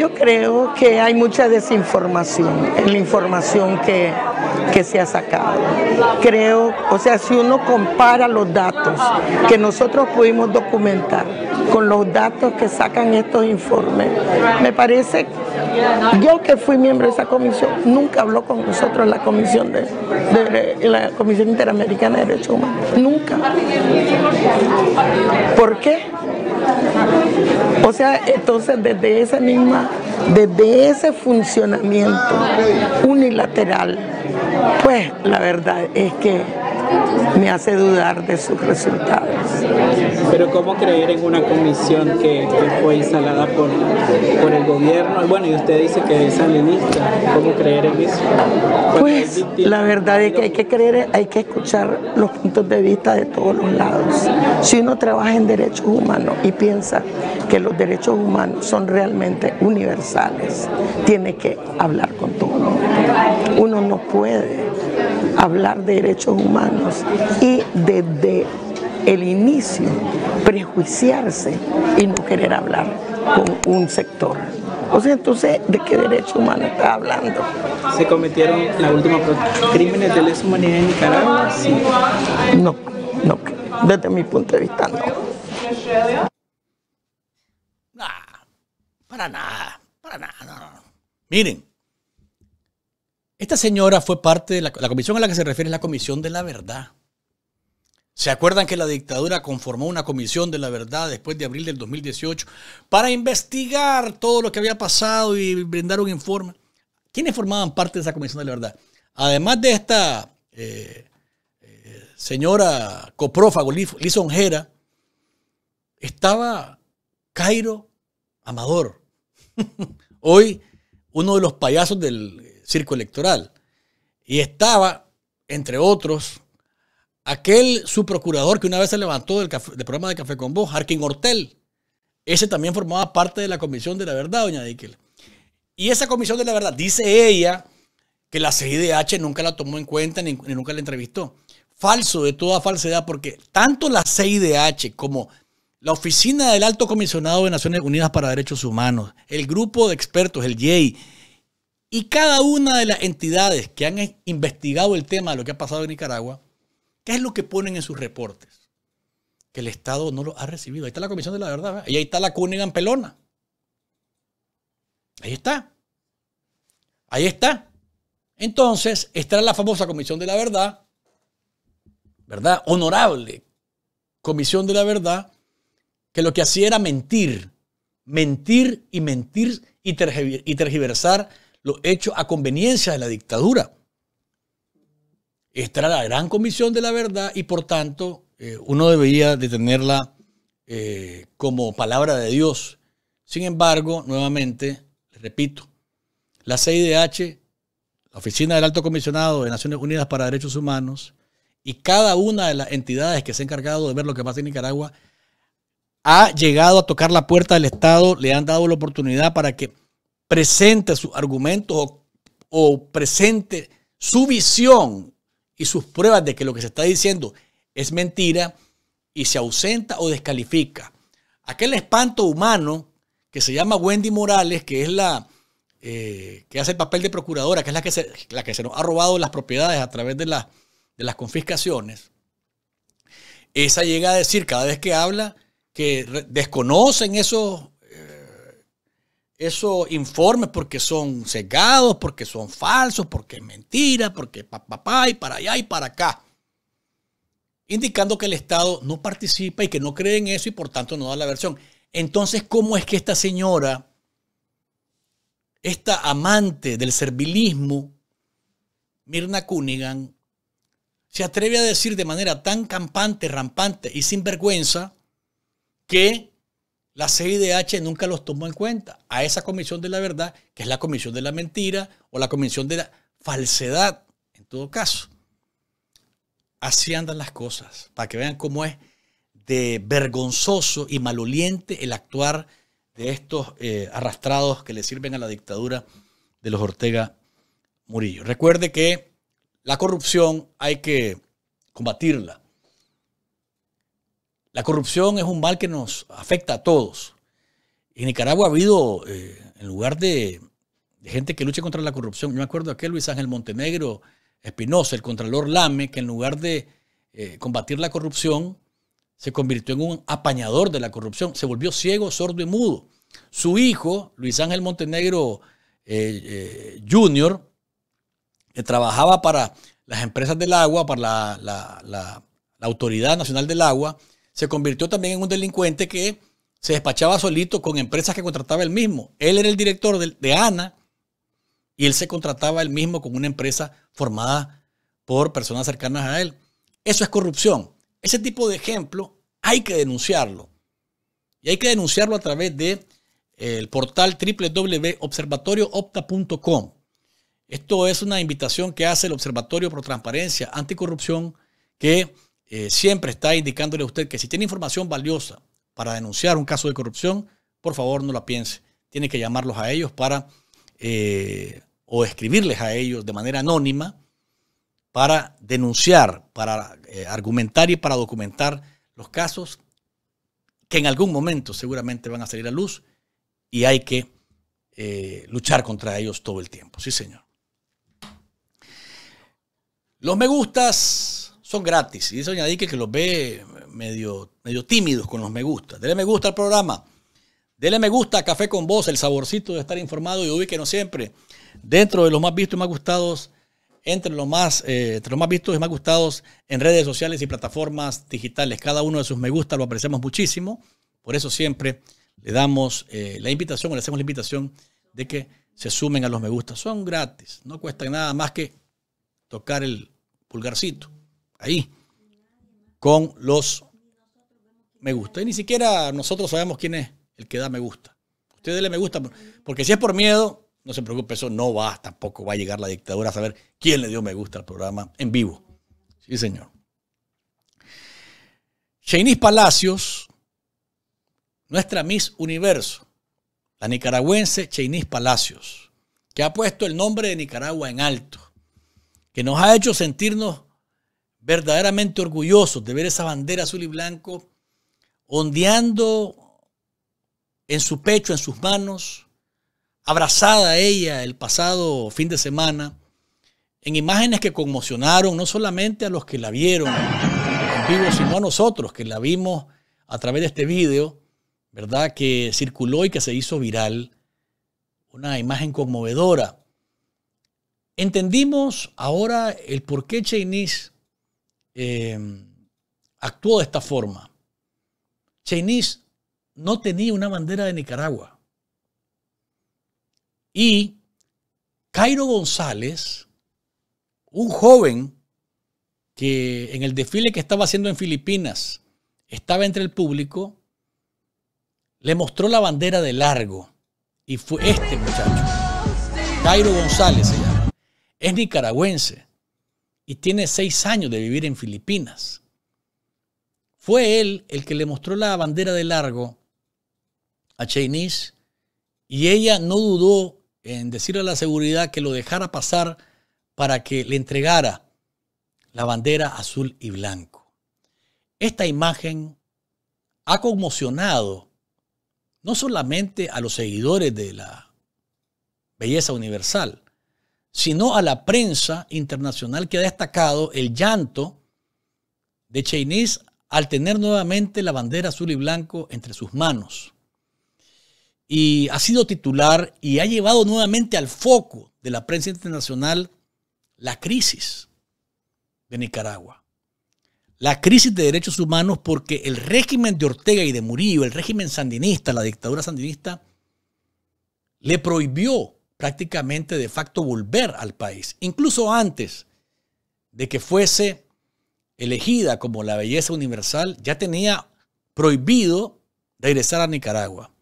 Yo creo que hay mucha desinformación en la información que, se ha sacado. Creo, o sea, si uno compara los datos que nosotros pudimos documentar con los datos que sacan estos informes, me parece, yo que fui miembro de esa comisión, nunca habló con nosotros la Comisión, la comisión Interamericana de Derechos Humanos, nunca. ¿Por qué? O sea, entonces desde esa misma, desde ese funcionamiento unilateral, pues la verdad es que me hace dudar de sus resultados. Pero ¿cómo creer en una comisión que, fue instalada por, por el gobierno? Bueno, y usted dice que es salinista, ¿cómo creer en eso? Pues la verdad es que hay que creer, hay que escuchar los puntos de vista de todos los lados. Si uno trabaja en derechos humanos y piensa que los derechos humanos son realmente universales, tiene que hablar con todo. Uno no puede hablar de derechos humanos y desde el inicio prejuiciarse y no querer hablar con un sector. O sea, entonces, ¿de qué derecho humano está hablando? ¿Se cometieron la última crímenes de lesa humanidad en Nicaragua? No, no, desde mi punto de vista no. Ah, para nada, para nada, Miren, esta señora fue parte de la, comisión a la que se refiere es la Comisión de la Verdad. ¿Se acuerdan que la dictadura conformó una comisión de la verdad después de abril del 2018 para investigar todo lo que había pasado y brindar un informe? ¿Quiénes formaban parte de esa comisión de la verdad? Además de esta eh, eh, señora coprófago, lisonjera, estaba Cairo Amador, hoy uno de los payasos del circo electoral. Y estaba, entre otros, aquel subprocurador que una vez se levantó del, programa de Café con Vos, Harkin Hortel. Ese también formaba parte de la Comisión de la Verdad, doña Dickel. Y esa Comisión de la Verdad, dice ella, que la CIDH nunca la tomó en cuenta ni, nunca la entrevistó. Falso de toda falsedad, porque tanto la CIDH como la Oficina del Alto Comisionado de Naciones Unidas para Derechos Humanos, el grupo de expertos, el YEI, y cada una de las entidades que han investigado el tema de lo que ha pasado en Nicaragua, ¿qué es lo que ponen en sus reportes? Que el Estado no lo ha recibido. Ahí está la Comisión de la Verdad. Y ahí está la en Pelona. Ahí está. Ahí está. Entonces, está la famosa Comisión de la Verdad, ¿verdad? Honorable Comisión de la Verdad, que lo que hacía era mentir, mentir y mentir y tergiversar los hecho a conveniencia de la dictadura. era la gran comisión de la verdad y por tanto eh, uno debería detenerla eh, como palabra de Dios. Sin embargo, nuevamente, repito, la CIDH, la Oficina del Alto Comisionado de Naciones Unidas para Derechos Humanos y cada una de las entidades que se ha encargado de ver lo que pasa en Nicaragua ha llegado a tocar la puerta del Estado, le han dado la oportunidad para que Presenta sus argumentos o, presente su visión y sus pruebas de que lo que se está diciendo es mentira y se ausenta o descalifica. Aquel espanto humano que se llama Wendy Morales, que es la eh, que hace el papel de procuradora, que es la que se, la que se nos ha robado las propiedades a través de, de las confiscaciones, esa llega a decir cada vez que habla que desconocen esos esos informes porque son cegados, porque son falsos, porque es mentira, porque papá y para allá y para acá. Indicando que el Estado no participa y que no cree en eso y por tanto no da la versión. Entonces, ¿cómo es que esta señora, esta amante del servilismo, Mirna Cunningham, se atreve a decir de manera tan campante, rampante y sin vergüenza que la CIDH nunca los tomó en cuenta. A esa comisión de la verdad, que es la comisión de la mentira o la comisión de la falsedad, en todo caso. Así andan las cosas, para que vean cómo es de vergonzoso y maloliente el actuar de estos eh, arrastrados que le sirven a la dictadura de los Ortega Murillo. Recuerde que la corrupción hay que combatirla la corrupción es un mal que nos afecta a todos. En Nicaragua ha habido, eh, en lugar de, gente que luche contra la corrupción, yo me acuerdo de aquel Luis Ángel Montenegro Espinosa, el Contralor Lame, que en lugar de eh, combatir la corrupción, se convirtió en un apañador de la corrupción, se volvió ciego, sordo y mudo. Su hijo, Luis Ángel Montenegro eh, Jr., que trabajaba para las empresas del agua, para la Autoridad Nacional del Agua, se convirtió también en un delincuente que se despachaba solito con empresas que contrataba él mismo. Él era el director de, ANA y él se contrataba él mismo con una empresa formada por personas cercanas a él. Eso es corrupción. Ese tipo de ejemplo hay que denunciarlo. Y hay que denunciarlo a través del de, eh, el portal www.observatorioopta.com. Esto es una invitación que hace el Observatorio por Transparencia Anticorrupción que eh, siempre está indicándole a usted que si tiene información valiosa para denunciar un caso de corrupción, por favor no la piense. Tiene que llamarlos a ellos para eh, o escribirles a ellos de manera anónima para denunciar, para eh, argumentar y para documentar los casos que en algún momento seguramente van a salir a luz y hay que luchar contra ellos todo el tiempo. Sí, señor. Los me gustas son gratis. Y eso Doña que los ve medio, medio tímidos con los me gusta. Dele me gusta al programa. Dele me gusta a Café con Vos, el saborcito de estar informado y ubíquenos siempre dentro de los más vistos y más gustados, entre los más, eh, entre los más vistos y más gustados en redes sociales y plataformas digitales. Cada uno de sus me gusta lo apreciamos muchísimo. Por eso siempre le damos eh, la invitación o le hacemos la invitación de que se sumen a los me gusta. Son gratis, no cuestan nada más que tocar el pulgarcito ahí, con los me gusta. Y ni siquiera nosotros sabemos quién es el que da me gusta. Ustedes le me gusta, porque si es por miedo, no se preocupe, eso no va, tampoco va a llegar la dictadura a saber quién le dio me gusta al programa en vivo. Sí, señor. Sheinis Palacios, nuestra Miss Universo, la nicaragüense Sheinis Palacios, que ha puesto el nombre de Nicaragua en alto, que nos ha hecho sentirnos verdaderamente orgullosos de ver esa bandera azul y blanco ondeando en su pecho, en sus manos, abrazada ella el pasado fin de semana, en imágenes que conmocionaron no solamente a los que la vieron en vivo, sino a nosotros que la vimos a través de este video, ¿verdad? Que circuló y que se hizo viral. Una imagen conmovedora. Entendimos ahora el por qué Chinese. Em, actuó de esta forma. Chenís no tenía una bandera de Nicaragua. Y Cairo González, un joven que en el desfile que estaba haciendo en Filipinas estaba entre el público, le mostró la bandera de largo. Y fue este muchacho, Cairo González se llama, es nicaragüense y tiene seis años de vivir en Filipinas. Fue él el que le mostró la bandera de largo a Chinese y ella no dudó en decirle a la seguridad que lo dejara pasar para que le entregara la bandera azul y blanco. Esta imagen ha conmocionado no solamente a los seguidores de la belleza universal, sino a la prensa internacional que ha destacado el llanto de Chinese al tener nuevamente la bandera azul y blanco entre sus manos. Y ha sido titular y ha llevado nuevamente al foco de la prensa internacional la crisis de Nicaragua. La crisis de derechos humanos porque el régimen de Ortega y de Murillo, el régimen sandinista, la dictadura sandinista, le prohibió prácticamente de facto volver al país, incluso antes de que fuese elegida como la belleza universal, ya tenía prohibido regresar a Nicaragua.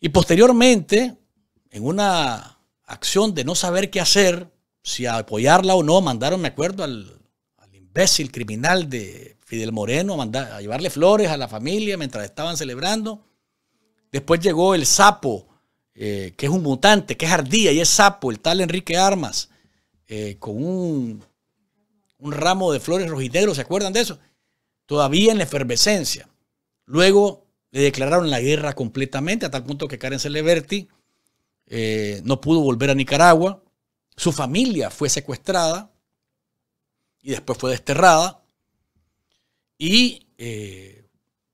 Y posteriormente, en una acción de no saber qué hacer, si apoyarla o no, mandaron, me acuerdo, al, imbécil criminal de Fidel Moreno mandar, a llevarle flores a la familia mientras estaban celebrando. Después llegó el sapo eh, que es un mutante, que es ardilla y es sapo, el tal Enrique Armas, eh, con un, ramo de flores rojinegros, ¿se acuerdan de eso? Todavía en la efervescencia. Luego le declararon la guerra completamente, a tal punto que Karen Celeberti eh, no pudo volver a Nicaragua. Su familia fue secuestrada y después fue desterrada. Y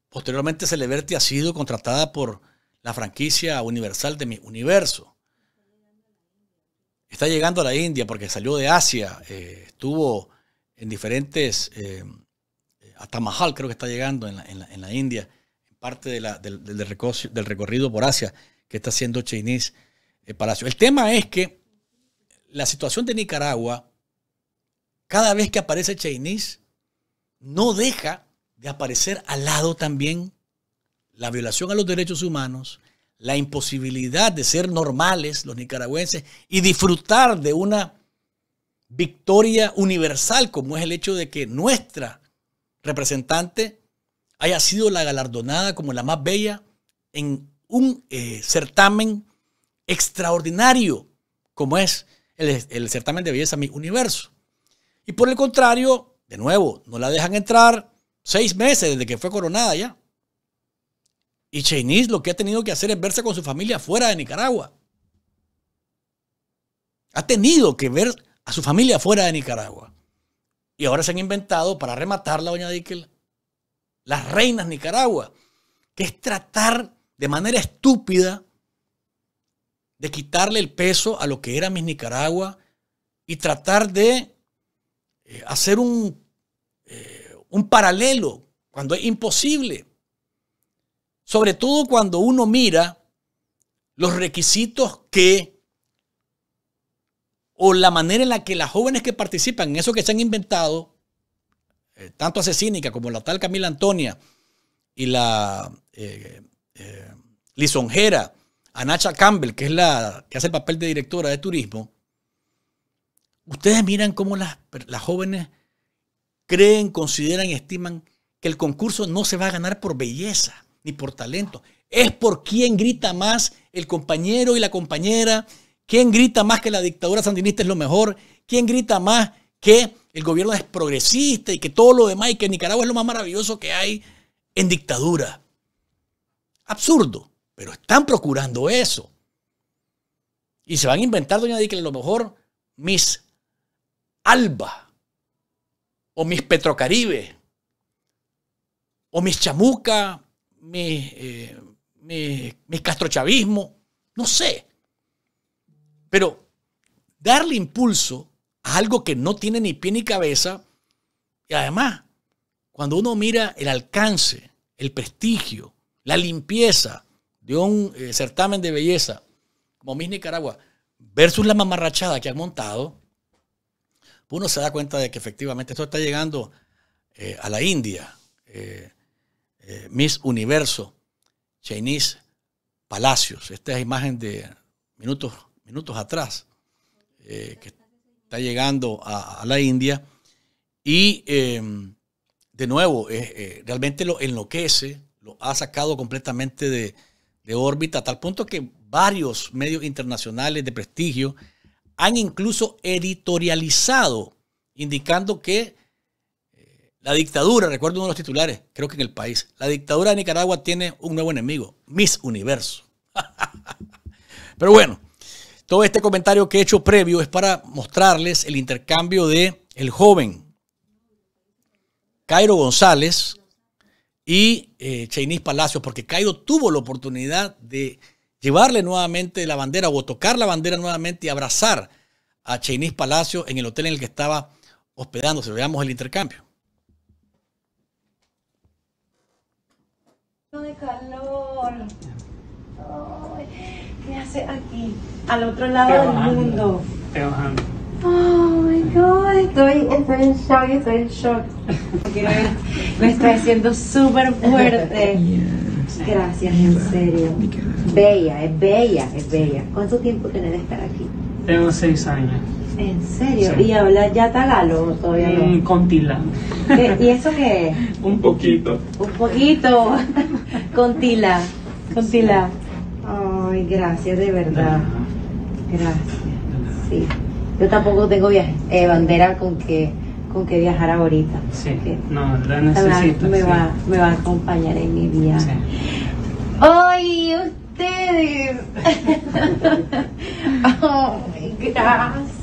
posteriormente Celeberti ha sido contratada por la franquicia universal de mi universo. Está llegando a la India porque salió de Asia, eh, estuvo en diferentes, eh, hasta Mahal creo que está llegando en la, India, en parte del, recorrido por Asia que está haciendo Chinese eh, Palacio. El tema es que la situación de Nicaragua, cada vez que aparece Chinese, no deja de aparecer al lado también la violación a los derechos humanos, la imposibilidad de ser normales los nicaragüenses y disfrutar de una victoria universal como es el hecho de que nuestra representante haya sido la galardonada como la más bella en un eh, certamen extraordinario como es el, el certamen de belleza Mi Universo. Y por el contrario, de nuevo, no la dejan entrar seis meses desde que fue coronada ya. Y lo que ha tenido que hacer es verse con su familia fuera de Nicaragua. Ha tenido que ver a su familia fuera de Nicaragua. Y ahora se han inventado, para rematar la doña Dickel, las reinas Nicaragua, que es tratar de manera estúpida de quitarle el peso a lo que era mis Nicaragua y tratar de eh, hacer un, eh, un paralelo cuando es imposible. Sobre todo cuando uno mira los requisitos que o la manera en la que las jóvenes que participan en eso que se han inventado, eh, tanto Asesínica como la tal Camila Antonia y la eh, eh, lisonjera Anacha Campbell, que es la que hace el papel de directora de turismo, ustedes miran cómo las, las jóvenes creen, consideran y estiman que el concurso no se va a ganar por belleza ni por talento. Es por quién grita más el compañero y la compañera, quién grita más que la dictadura sandinista es lo mejor, quién grita más que el gobierno es progresista y que todo lo demás y que Nicaragua es lo más maravilloso que hay en dictadura. Absurdo, pero están procurando eso. Y se van a inventar, doña Di, a lo mejor mis Alba o mis Petrocaribe o mis Chamuca eh, mi, castrochavismo, no sé. Pero darle impulso a algo que no tiene ni pie ni cabeza, y además, cuando uno mira el alcance, el prestigio, la limpieza de un eh, certamen de belleza como Miss Nicaragua versus la mamarrachada que han montado, pues uno se da cuenta de que efectivamente esto está llegando eh, a la India. Eh, Miss Universo, Chinese Palacios. Esta es imagen de minutos, minutos atrás, eh, que está llegando a, la India. Y em, de nuevo, eh, realmente lo enloquece, lo ha sacado completamente de, de órbita, a tal punto que varios medios internacionales de prestigio han incluso editorializado, indicando que la dictadura, recuerdo uno de los titulares, creo que en el país, la dictadura de Nicaragua tiene un nuevo enemigo, Miss Universo. Pero bueno, todo este comentario que he hecho previo es para mostrarles el intercambio de el joven Cairo González y eh, Palacios, porque Cairo tuvo la oportunidad de llevarle nuevamente la bandera o tocar la bandera nuevamente y abrazar a Chainis Palacios en el hotel en el que estaba hospedándose. Veamos el intercambio. de calor. ¿Qué hace aquí? Al otro lado del mundo. Estoy bajando. Oh my god, estoy, estoy en shock, estoy en shock. Me estoy haciendo súper fuerte. Gracias, en serio. Bella, es bella, es bella. ¿Cuánto tiempo tenés de estar aquí? Tengo seis años. ¿En serio? ¿Y habla ya tagalo todavía no? Mm, con ¿Y eso qué Un poquito. Un poquito. con tila. Con tila. Ay, gracias, de verdad. Gracias. Sí. Yo tampoco tengo viaje, eh, bandera con que con viajar ahorita. Sí, no, la necesito. Me, va, me va a acompañar en mi viaje. ¡Ay, ustedes! oh, gracias.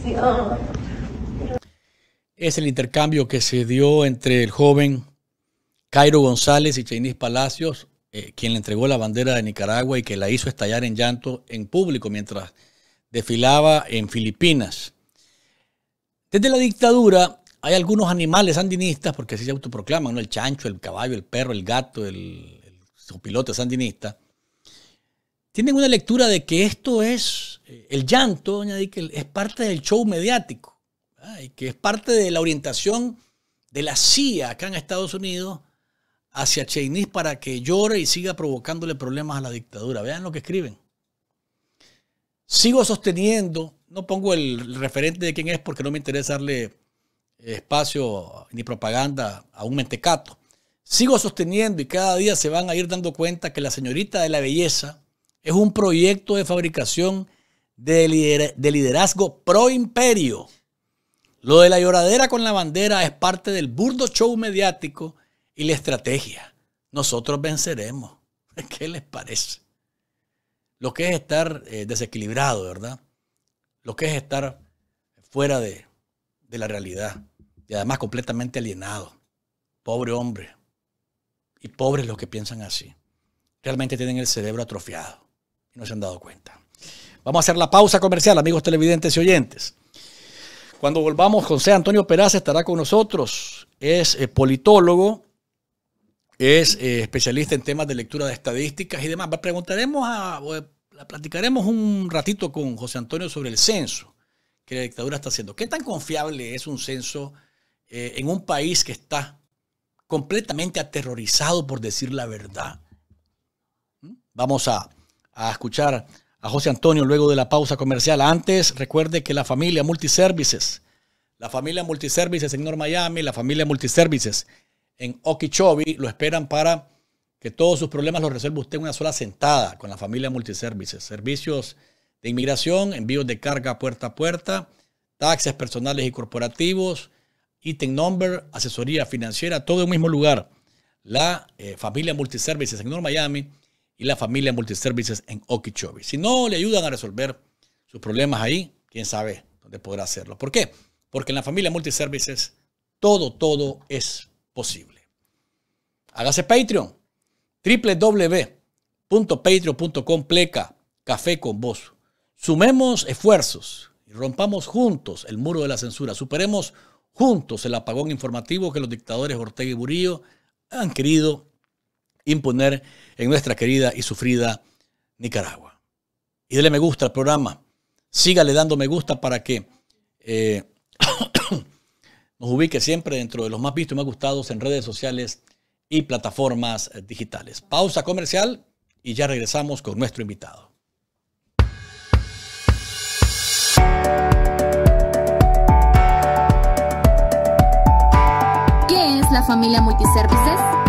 Es el intercambio que se dio entre el joven Cairo González y Chainis Palacios, eh, quien le entregó la bandera de Nicaragua y que la hizo estallar en llanto en público mientras desfilaba en Filipinas. Desde la dictadura hay algunos animales sandinistas, porque así se autoproclaman, el chancho, el caballo, el perro, el gato, el, piloto sandinista, tienen una lectura de que esto es, eh, el llanto, doña que es parte del show mediático, ah, y que es parte de la orientación de la CIA acá en Estados Unidos hacia Cheinis para que llore y siga provocándole problemas a la dictadura. Vean lo que escriben. Sigo sosteniendo, no pongo el referente de quién es porque no me interesa darle eh, espacio ni propaganda a un mentecato. Sigo sosteniendo y cada día se van a ir dando cuenta que la señorita de la belleza es un proyecto de fabricación de, liderazgo pro imperio. Lo de la lloradera con la bandera es parte del burdo show mediático y la estrategia. Nosotros venceremos. ¿Qué les parece? Lo que es estar eh, desequilibrado, ¿verdad? Lo que es estar fuera de, de la realidad y además completamente alienado. Pobre hombre. Y pobres los que piensan así. Realmente tienen el cerebro atrofiado no se han dado cuenta. Vamos a hacer la pausa comercial, amigos televidentes y oyentes. Cuando volvamos, José Antonio Peraza estará con nosotros. Es eh, politólogo, es eh, especialista en temas de lectura de estadísticas y demás. Preguntaremos a, eh, platicaremos un ratito con José Antonio sobre el censo que la dictadura está haciendo. ¿Qué tan confiable es un censo en un país que está completamente aterrorizado por decir la verdad? ¿Mm? Vamos a a escuchar a José Antonio luego de la pausa comercial. Antes, recuerde que la familia Multiservices, la familia Multiservices en North Miami, la familia Multiservices en Okeechobee, lo esperan para que todos sus problemas los resuelva usted en una sola sentada con la familia Multiservices. Servicios de inmigración, envíos de carga puerta a puerta, taxes personales y corporativos, item number, asesoría financiera, todo en un mismo lugar. La eh, familia Multiservices en North Miami y la familia Multiservices en Okeechobee. Si no le ayudan a resolver sus problemas ahí, quién sabe dónde podrá hacerlo. ¿Por qué? Porque en la familia Multiservices todo, todo es posible. Hágase Patreon. www.patreon.com pleca café con vos. Sumemos esfuerzos y rompamos juntos el muro de la censura. Superemos juntos el apagón informativo que los dictadores Ortega y Burillo han querido imponer en nuestra querida y sufrida Nicaragua. Y dele me gusta al programa. Sígale dando me gusta para que eh, nos ubique siempre dentro de los más vistos y más gustados en redes sociales y plataformas eh, digitales. Pausa comercial y ya regresamos con nuestro invitado. ¿Qué es la familia Multiservices?